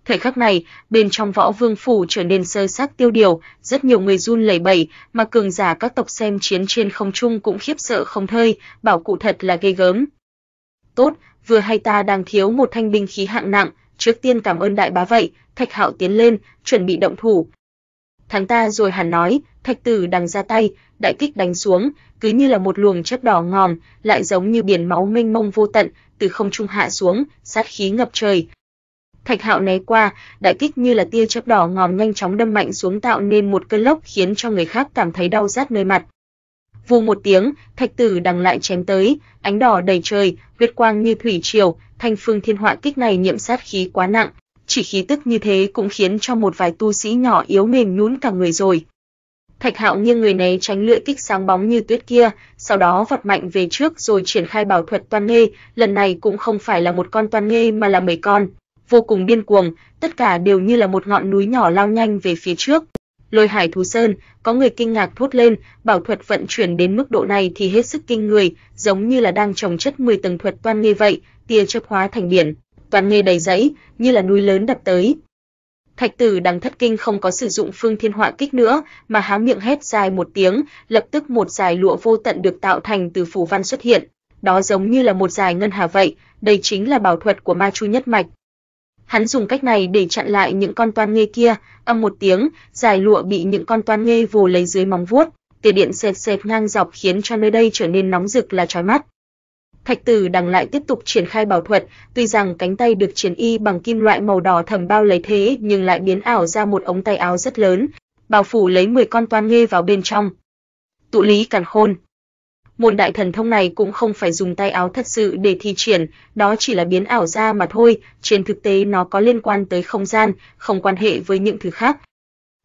Thời khắc này, bên trong võ vương phủ trở nên sơ sát tiêu điều, rất nhiều người run lẩy bẩy, mà cường giả các tộc xem chiến trên không trung cũng khiếp sợ không thơi, bảo cụ thật là ghê gớm. Tốt, vừa hay ta đang thiếu một thanh binh khí hạng nặng, trước tiên cảm ơn đại bá vậy, Thạch Hạo tiến lên, chuẩn bị động thủ, Thằng ta rồi hẳn nói, thạch tử đằng ra tay, đại kích đánh xuống, cứ như là một luồng chất đỏ ngòm, lại giống như biển máu mênh mông vô tận, từ không trung hạ xuống, sát khí ngập trời. Thạch Hạo né qua, đại kích như là tia chớp đỏ ngòm nhanh chóng đâm mạnh xuống tạo nên một cơn lốc khiến cho người khác cảm thấy đau rát nơi mặt. Vù một tiếng, thạch tử đằng lại chém tới, ánh đỏ đầy trời, huyết quang như thủy triều, thanh phương thiên họa kích này nhiễm sát khí quá nặng, chỉ khí tức như thế cũng khiến cho một vài tu sĩ nhỏ yếu mềm nhún cả người rồi. Thạch Hạo nghiêng người này tránh lưỡi kích sáng bóng như tuyết kia, sau đó vọt mạnh về trước rồi triển khai bảo thuật toan nghê, lần này cũng không phải là một con toan nghê mà là mấy con, vô cùng điên cuồng, tất cả đều như là một ngọn núi nhỏ lao nhanh về phía trước. Lôi Hải Thú Sơn, có người kinh ngạc thốt lên, bảo thuật vận chuyển đến mức độ này thì hết sức kinh người, giống như là đang trồng chất 10 tầng thuật toan nghê vậy, tia chớp hóa thành biển, toàn nghe đầy rẫy, như là núi lớn đập tới. Thạch tử đằng thất kinh không có sử dụng phương thiên họa kích nữa, mà há miệng hét dài một tiếng, lập tức một dài lụa vô tận được tạo thành từ phủ văn xuất hiện, đó giống như là một dài ngân hà vậy, đây chính là bảo thuật của ma chu nhất mạch. Hắn dùng cách này để chặn lại những con toan nghê kia, âm một tiếng, dài lụa bị những con toan nghê vồ lấy dưới móng vuốt, tia điện sệt sệt ngang dọc khiến cho nơi đây trở nên nóng rực là chói mắt. Thạch Tử Đằng lại tiếp tục triển khai bảo thuật, tuy rằng cánh tay được triển y bằng kim loại màu đỏ thầm bao lấy thế nhưng lại biến ảo ra một ống tay áo rất lớn, bảo phủ lấy 10 con toan nghê vào bên trong. Tụ lý càn khôn. Môn đại thần thông này cũng không phải dùng tay áo thật sự để thi triển, đó chỉ là biến ảo ra mà thôi, trên thực tế nó có liên quan tới không gian, không quan hệ với những thứ khác.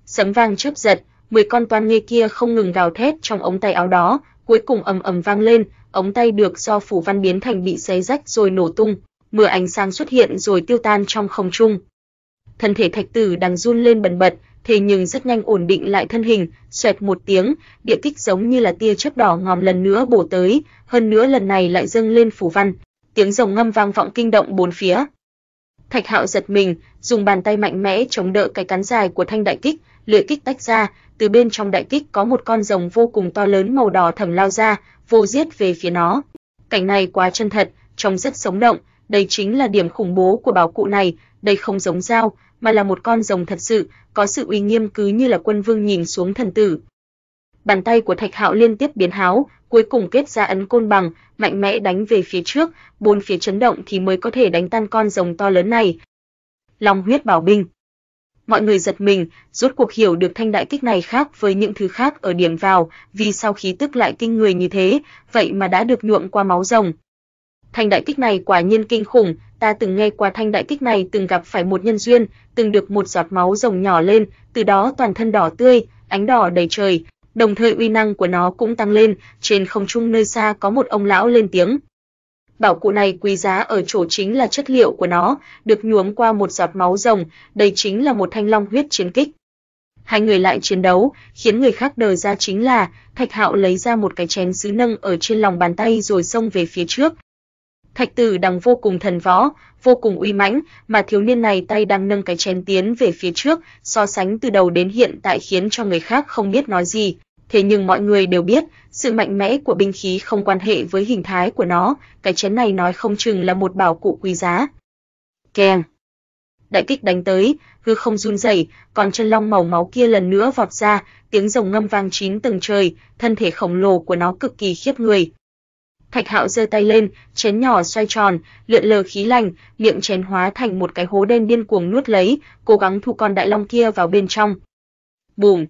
Sấm vang chớp giật, 10 con toan nghê kia không ngừng gào thét trong ống tay áo đó, cuối cùng ầm ầm vang lên, ống tay được do phủ văn biến thành bị xé rách rồi nổ tung, mưa ánh sáng xuất hiện rồi tiêu tan trong không trung. Thân thể thạch tử đang run lên bần bật, thế nhưng rất nhanh ổn định lại thân hình, xoẹt một tiếng, địa kích giống như là tia chớp đỏ ngòm lần nữa bổ tới, hơn nữa lần này lại dâng lên phủ văn, tiếng rồng ngâm vang vọng kinh động bốn phía. Thạch Hạo giật mình, dùng bàn tay mạnh mẽ chống đỡ cái cán dài của thanh đại kích, lưỡi kích tách ra, từ bên trong đại kích có một con rồng vô cùng to lớn màu đỏ thầm lao ra, vô giết về phía nó. Cảnh này quá chân thật, trông rất sống động, đây chính là điểm khủng bố của bảo cụ này, đây không giống dao, mà là một con rồng thật sự, có sự uy nghiêm cứ như là quân vương nhìn xuống thần tử. Bàn tay của Thạch Hạo liên tiếp biến háo, cuối cùng kết ra ấn côn bằng, mạnh mẽ đánh về phía trước, bốn phía chấn động thì mới có thể đánh tan con rồng to lớn này. Long huyết bảo binh mọi người giật mình, rốt cuộc hiểu được thanh đại kích này khác với những thứ khác ở điểm vào, vì sao khí tức lại kinh người như thế, vậy mà đã được nhuộm qua máu rồng. Thanh đại kích này quả nhiên kinh khủng, ta từng nghe qua thanh đại kích này từng gặp phải một nhân duyên, từng được một giọt máu rồng nhỏ lên, từ đó toàn thân đỏ tươi, ánh đỏ đầy trời, đồng thời uy năng của nó cũng tăng lên, trên không trung nơi xa có một ông lão lên tiếng, Bảo cụ này quý giá ở chỗ chính là chất liệu của nó, được nhuốm qua một giọt máu rồng, đây chính là một thanh long huyết chiến kích. Hai người lại chiến đấu, khiến người khác đời ra chính là Thạch Hạo lấy ra một cái chén sứ nâng ở trên lòng bàn tay rồi xông về phía trước. Thạch Tử Đằng vô cùng thần võ, vô cùng uy mãnh, mà thiếu niên này tay đang nâng cái chén tiến về phía trước, so sánh từ đầu đến hiện tại khiến cho người khác không biết nói gì. Thế nhưng mọi người đều biết, sự mạnh mẽ của binh khí không quan hệ với hình thái của nó, cái chén này nói không chừng là một bảo cụ quý giá. Keng. Đại kích đánh tới, hư không run rẩy, còn chân long màu máu kia lần nữa vọt ra, tiếng rồng ngâm vang chín tầng trời, thân thể khổng lồ của nó cực kỳ khiếp người. Thạch Hạo giơ tay lên, chén nhỏ xoay tròn, lượn lờ khí lành, miệng chén hóa thành một cái hố đen điên cuồng nuốt lấy, cố gắng thu con đại long kia vào bên trong. Bùm!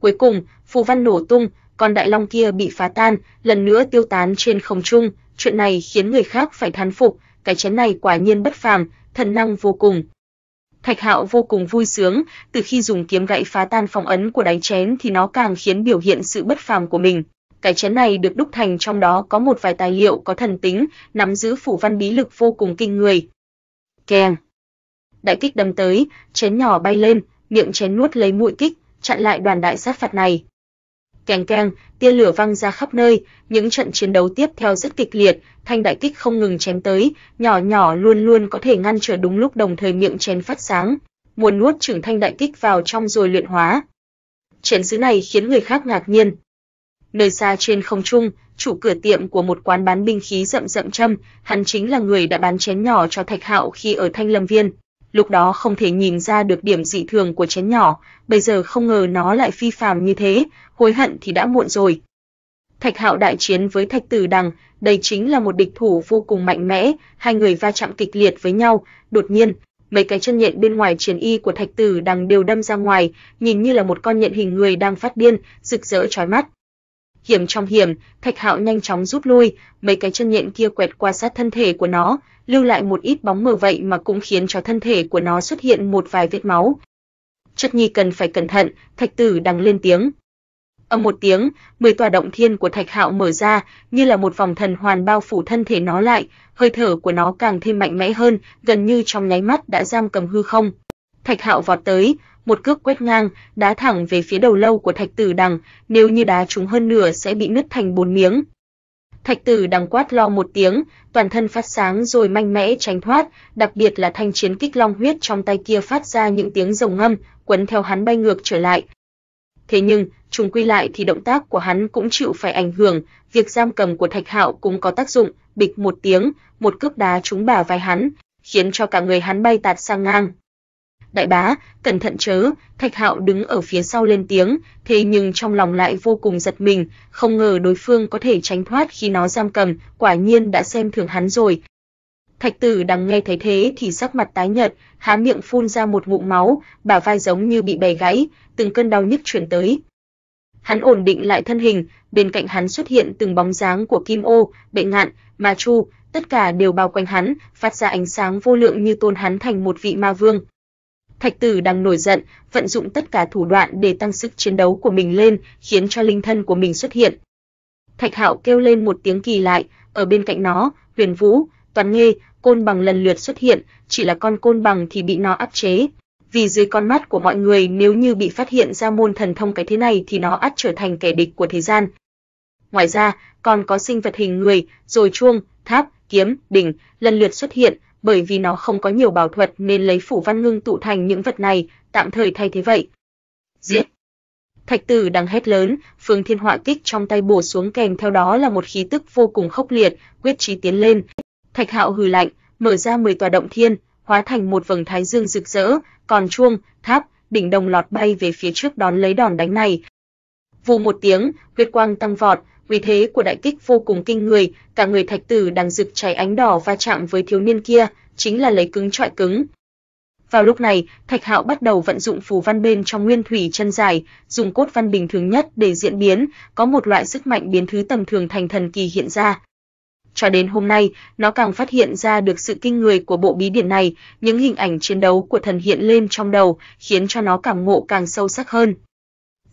Cuối cùng, phù văn nổ tung, con đại long kia bị phá tan, lần nữa tiêu tán trên không trung, chuyện này khiến người khác phải thán phục, cái chén này quả nhiên bất phàm, thần năng vô cùng. Thạch Hạo vô cùng vui sướng, từ khi dùng kiếm gãy phá tan phong ấn của đáy chén thì nó càng khiến biểu hiện sự bất phàm của mình. Cái chén này được đúc thành trong đó có một vài tài liệu có thần tính, nắm giữ phủ văn bí lực vô cùng kinh người. Keng. Đại kích đâm tới, chén nhỏ bay lên, miệng chén nuốt lấy mũi kích, chặn lại đoàn đại sát phạt này. Keng keng, tia lửa văng ra khắp nơi, những trận chiến đấu tiếp theo rất kịch liệt, thanh đại kích không ngừng chém tới, nhỏ nhỏ luôn luôn có thể ngăn trở đúng lúc đồng thời miệng chén phát sáng, muốn nuốt trưởng thanh đại kích vào trong rồi luyện hóa. Chiến dữ này khiến người khác ngạc nhiên. Nơi xa trên không trung, chủ cửa tiệm của một quán bán binh khí rậm rậm châm, hắn chính là người đã bán chén nhỏ cho Thạch Hạo khi ở Thanh Lâm Viên lúc đó không thể nhìn ra được điểm dị thường của chén nhỏ, bây giờ không ngờ nó lại phi phàm như thế, hối hận thì đã muộn rồi. Thạch Hạo đại chiến với Thạch Tử Đằng, đây chính là một địch thủ vô cùng mạnh mẽ, hai người va chạm kịch liệt với nhau, đột nhiên, mấy cái chân nhện bên ngoài chiến y của Thạch Tử Đằng đều đâm ra ngoài, nhìn như là một con nhện hình người đang phát điên, rực rỡ chói mắt hiểm trong hiểm, Thạch Hạo nhanh chóng rút lui, mấy cái chân nhện kia quẹt qua sát thân thể của nó, lưu lại một ít bóng mờ vậy mà cũng khiến cho thân thể của nó xuất hiện một vài vết máu. Chất Nhi cần phải cẩn thận, Thạch Tử đằng lên tiếng. Âm một tiếng, mười tòa động thiên của Thạch Hạo mở ra, như là một vòng thần hoàn bao phủ thân thể nó lại, hơi thở của nó càng thêm mạnh mẽ hơn, gần như trong nháy mắt đã giam cầm hư không. Thạch Hạo vọt tới, một cước quét ngang, đá thẳng về phía đầu lâu của Thạch Tử Đằng, nếu như đá trúng hơn nửa sẽ bị nứt thành bốn miếng. Thạch Tử Đằng quát lo một tiếng, toàn thân phát sáng rồi mạnh mẽ tránh thoát, đặc biệt là thanh chiến kích long huyết trong tay kia phát ra những tiếng rồng ngâm, quấn theo hắn bay ngược trở lại. Thế nhưng, trùng quy lại thì động tác của hắn cũng chịu phải ảnh hưởng, việc giam cầm của Thạch Hạo cũng có tác dụng, bịch một tiếng, một cước đá trúng bả vai hắn, khiến cho cả người hắn bay tạt sang ngang. "Đại bá, cẩn thận chớ." Thạch Hạo đứng ở phía sau lên tiếng, thế nhưng trong lòng lại vô cùng giật mình, không ngờ đối phương có thể tránh thoát khi nó giam cầm, quả nhiên đã xem thường hắn rồi. Thạch Tử đang nghe thấy thế thì sắc mặt tái nhợt, há miệng phun ra một ngụm máu, bả vai giống như bị bẻ gãy, từng cơn đau nhức truyền tới. Hắn ổn định lại thân hình, bên cạnh hắn xuất hiện từng bóng dáng của Kim Ô, Bệ Ngạn, Ma Chu, tất cả đều bao quanh hắn, phát ra ánh sáng vô lượng như tôn hắn thành một vị ma vương. Thạch Tử đang nổi giận, vận dụng tất cả thủ đoạn để tăng sức chiến đấu của mình lên, khiến cho linh thân của mình xuất hiện. Thạch Hạo kêu lên một tiếng kỳ lạ, ở bên cạnh nó, Huyền Vũ, Toàn Nghê, côn bằng lần lượt xuất hiện, chỉ là con côn bằng thì bị nó áp chế. Vì dưới con mắt của mọi người nếu như bị phát hiện ra môn thần thông cái thế này thì nó ắt trở thành kẻ địch của thế gian. Ngoài ra, còn có sinh vật hình người, rồi chuông, tháp, kiếm, đỉnh lần lượt xuất hiện, bởi vì nó không có nhiều bảo thuật nên lấy phủ văn ngưng tụ thành những vật này, tạm thời thay thế vậy. Giết! Thạch tử đang hét lớn, phương thiên họa kích trong tay bổ xuống kèm theo đó là một khí tức vô cùng khốc liệt, quyết chí tiến lên. Thạch hạo hừ lạnh, mở ra 10 tòa động thiên, hóa thành một vầng thái dương rực rỡ, còn chuông, tháp, đỉnh đồng lọt bay về phía trước đón lấy đòn đánh này. Vù một tiếng, huyết quang tăng vọt, vì thế của đại kích vô cùng kinh người, cả người thạch tử đang rực cháy ánh đỏ va chạm với thiếu niên kia, chính là lấy cứng trọi cứng. Vào lúc này, Thạch Hạo bắt đầu vận dụng phù văn bên trong nguyên thủy chân dài, dùng cốt văn bình thường nhất để diễn biến, có một loại sức mạnh biến thứ tầm thường thành thần kỳ hiện ra. Cho đến hôm nay, nó càng phát hiện ra được sự kinh người của bộ bí điển này, những hình ảnh chiến đấu của thần hiện lên trong đầu, khiến cho nó cảm ngộ càng sâu sắc hơn.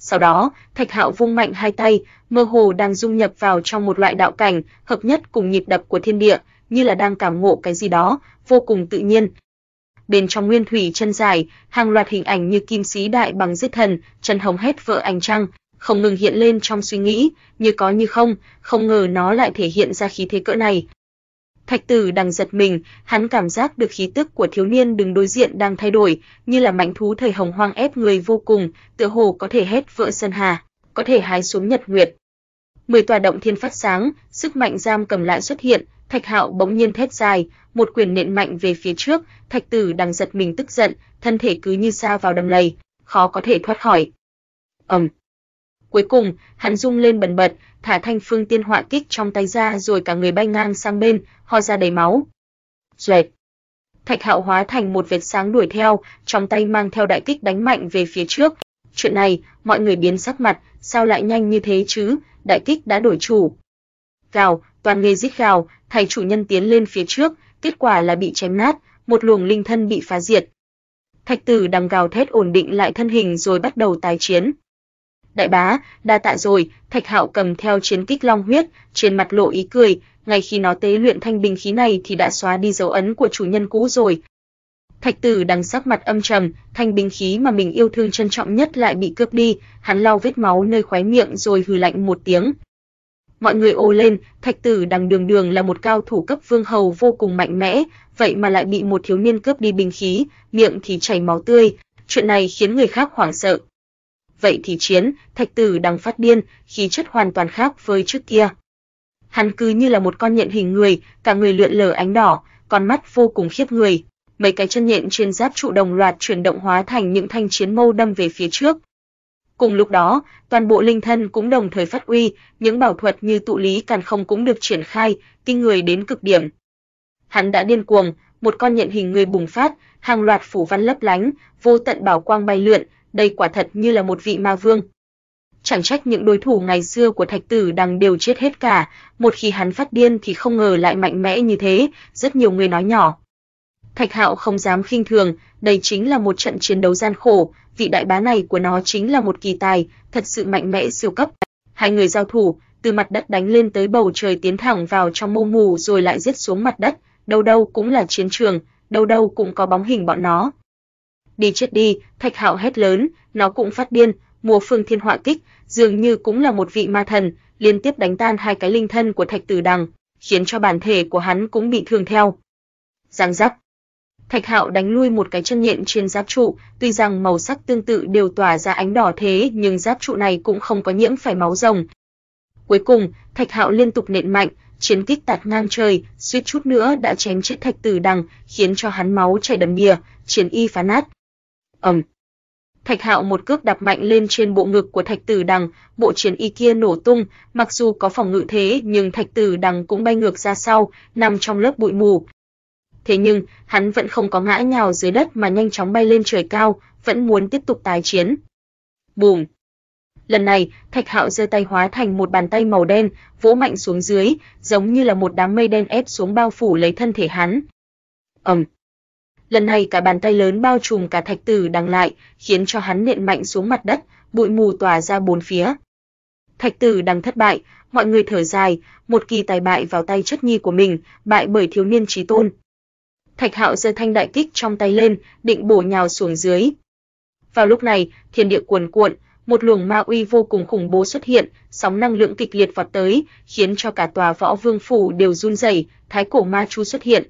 Sau đó, Thạch Hạo vung mạnh hai tay, mơ hồ đang dung nhập vào trong một loại đạo cảnh, hợp nhất cùng nhịp đập của thiên địa, như là đang cảm ngộ cái gì đó, vô cùng tự nhiên. Bên trong nguyên thủy chân dài, hàng loạt hình ảnh như kim sĩ đại bằng giết thần, chân hồng hết vợ ánh trăng, không ngừng hiện lên trong suy nghĩ, như có như không, không ngờ nó lại thể hiện ra khí thế cỡ này. Thạch Tử đằng giật mình, hắn cảm giác được khí tức của thiếu niên đứng đối diện đang thay đổi, như là mãnh thú thời hồng hoang ép người vô cùng, tựa hồ có thể hết vỡ sân hà, có thể hái xuống nhật nguyệt. Mười tòa động thiên phát sáng, sức mạnh giam cầm lại xuất hiện, Thạch Hạo bỗng nhiên thét dài, một quyền nện mạnh về phía trước, Thạch Tử đằng giật mình tức giận, thân thể cứ như sa vào đầm lầy, khó có thể thoát khỏi. Ầm. Um Cuối cùng, hắn rung lên bần bật, thả thanh phương tiên họa kích trong tay ra rồi cả người bay ngang sang bên, ho ra đầy máu. Duệt. Thạch Hạo hóa thành một vệt sáng đuổi theo, trong tay mang theo đại kích đánh mạnh về phía trước. Chuyện này, mọi người biến sắc mặt, sao lại nhanh như thế chứ, đại kích đã đổi chủ. Gào, toàn nghề rít gào, thầy chủ nhân tiến lên phía trước, kết quả là bị chém nát, một luồng linh thân bị phá diệt. Thạch Tử đằng gào thét ổn định lại thân hình rồi bắt đầu tái chiến đại bá, đa tạ rồi, Thạch Hạo cầm theo chiến kích long huyết, trên mặt lộ ý cười, ngay khi nó tế luyện thanh binh khí này thì đã xóa đi dấu ấn của chủ nhân cũ rồi. Thạch Tử đằng sắc mặt âm trầm, thanh binh khí mà mình yêu thương trân trọng nhất lại bị cướp đi, hắn lau vết máu nơi khóe miệng rồi hừ lạnh một tiếng. Mọi người ồ lên, Thạch Tử đằng đường đường là một cao thủ cấp vương hầu vô cùng mạnh mẽ, vậy mà lại bị một thiếu niên cướp đi binh khí, miệng thì chảy máu tươi, chuyện này khiến người khác hoảng sợ vậy thì chiến, thạch tử đang phát điên, khí chất hoàn toàn khác với trước kia. Hắn cứ như là một con nhện hình người, cả người lượn lờ ánh đỏ, con mắt vô cùng khiếp người. Mấy cái chân nhện trên giáp trụ đồng loạt chuyển động hóa thành những thanh chiến mâu đâm về phía trước. Cùng lúc đó, toàn bộ linh thân cũng đồng thời phát uy, những bảo thuật như tụ lý càn không cũng được triển khai, kinh người đến cực điểm. Hắn đã điên cuồng, một con nhện hình người bùng phát, hàng loạt phủ văn lấp lánh, vô tận bảo quang bay lượn, đây quả thật như là một vị ma vương. Chẳng trách những đối thủ ngày xưa của Thạch Tử đang đều chết hết cả, một khi hắn phát điên thì không ngờ lại mạnh mẽ như thế, rất nhiều người nói nhỏ. Thạch Hạo không dám khinh thường, đây chính là một trận chiến đấu gian khổ, vị đại bá này của nó chính là một kỳ tài, thật sự mạnh mẽ siêu cấp. Hai người giao thủ, từ mặt đất đánh lên tới bầu trời tiến thẳng vào trong mông mù rồi lại giết xuống mặt đất, đâu đâu cũng là chiến trường, đâu đâu cũng có bóng hình bọn nó đi chết đi, Thạch Hạo hét lớn, nó cũng phát điên, mùa phương thiên họa kích, dường như cũng là một vị ma thần, liên tiếp đánh tan hai cái linh thân của Thạch Tử Đằng, khiến cho bản thể của hắn cũng bị thương theo. Giang giáp Thạch Hạo đánh lui một cái chân nhện trên giáp trụ, tuy rằng màu sắc tương tự đều tỏa ra ánh đỏ thế nhưng giáp trụ này cũng không có nhiễm phải máu rồng. Cuối cùng, Thạch Hạo liên tục nện mạnh, chiến kích tạt ngang trời, suýt chút nữa đã chém chết Thạch Tử Đằng, khiến cho hắn máu chảy đầm đìa, chiến y phá nát, ầm. Thạch Hạo một cước đạp mạnh lên trên bộ ngực của Thạch Tử Đằng, bộ chiến y kia nổ tung, mặc dù có phòng ngự thế nhưng Thạch Tử Đằng cũng bay ngược ra sau, nằm trong lớp bụi mù. Thế nhưng, hắn vẫn không có ngã nhào dưới đất mà nhanh chóng bay lên trời cao, vẫn muốn tiếp tục tái chiến. Bùm. Lần này, Thạch Hạo giơ tay hóa thành một bàn tay màu đen, vỗ mạnh xuống dưới, giống như là một đám mây đen ép xuống bao phủ lấy thân thể hắn. Ầm. Um lần này cả bàn tay lớn bao trùm cả thạch tử đằng lại, khiến cho hắn nện mạnh xuống mặt đất, bụi mù tỏa ra bốn phía. Thạch tử đằng thất bại, mọi người thở dài, một kỳ tài bại vào tay chất nhi của mình, bại bởi thiếu niên trí tôn. Thạch Hạo giơ thanh đại kích trong tay lên, định bổ nhào xuống dưới. Vào lúc này, thiên địa cuồn cuộn, một luồng ma uy vô cùng khủng bố xuất hiện, sóng năng lượng kịch liệt vọt tới, khiến cho cả tòa võ vương phủ đều run rẩy, thái cổ ma chu xuất hiện,